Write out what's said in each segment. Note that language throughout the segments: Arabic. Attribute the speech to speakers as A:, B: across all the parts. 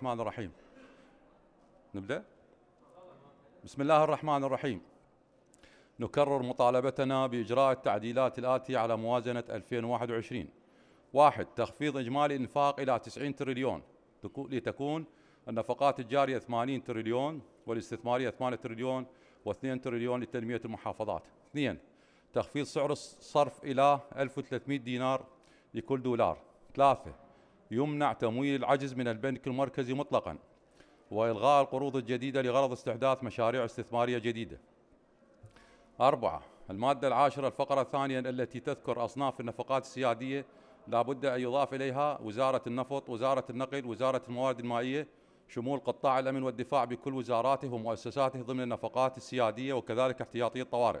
A: الرحمن الرحيم نبدأ بسم الله الرحمن الرحيم نكرر مطالبتنا بإجراء التعديلات الآتية على موازنة 2021 واحد تخفيض إجمالي الإنفاق إلى 90 تريليون لتكون النفقات الجارية 80 تريليون والاستثمارية 8 تريليون و2 تريليون لتنمية المحافظات اثنين تخفيض سعر الصرف إلى 1300 دينار لكل دولار ثلاثة يمنع تمويل العجز من البنك المركزي مطلقا وإلغاء القروض الجديدة لغرض استحداث مشاريع استثمارية جديدة أربعة المادة العاشرة الفقرة الثانية التي تذكر أصناف النفقات السيادية لابد أن يضاف إليها وزارة النفط وزارة النقل وزارة الموارد المائية شمول قطاع الأمن والدفاع بكل وزاراته ومؤسساته ضمن النفقات السيادية وكذلك احتياطي الطوارئ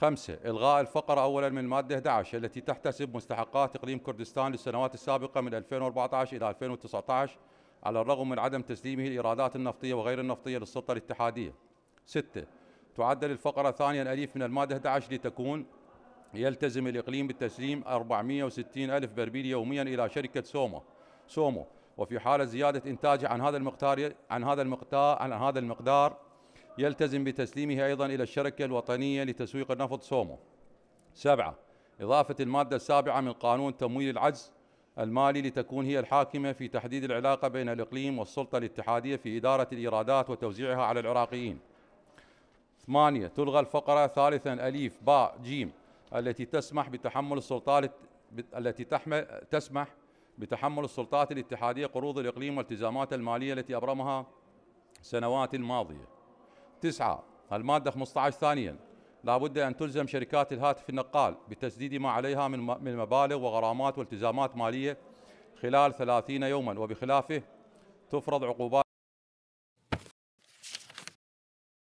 A: خمسة إلغاء الفقرة أولا من المادة 11 التي تحتسب مستحقات إقليم كردستان للسنوات السابقة من 2014 إلى 2019 على الرغم من عدم تسليمه الإيرادات النفطية وغير النفطية للسلطة الاتحادية ستة تعدل الفقرة ثانيا اليف من المادة 11 لتكون يلتزم الإقليم بالتسليم 460 ألف برميل يوميا إلى شركة سوما سومو وفي حالة زيادة إنتاجه عن هذا المقدار عن هذا المقدار عن هذا المقدار يلتزم بتسليمه أيضا إلى الشركة الوطنية لتسويق النفط سومو سبعة إضافة المادة السابعة من قانون تمويل العجز المالي لتكون هي الحاكمة في تحديد العلاقة بين الإقليم والسلطة الاتحادية في إدارة الإيرادات وتوزيعها على العراقيين ثمانية تلغى الفقرة ثالثا أليف باء جيم التي تسمح بتحمل السلطات التي تحمل تسمح بتحمل السلطات الاتحادية قروض الإقليم والتزامات المالية التي أبرمها سنوات الماضية تسعة المادة 15 ثانيا لابد أن تلزم شركات الهاتف النقال بتسديد ما عليها من مبالغ وغرامات والتزامات مالية خلال 30 يوما وبخلافه تفرض عقوبات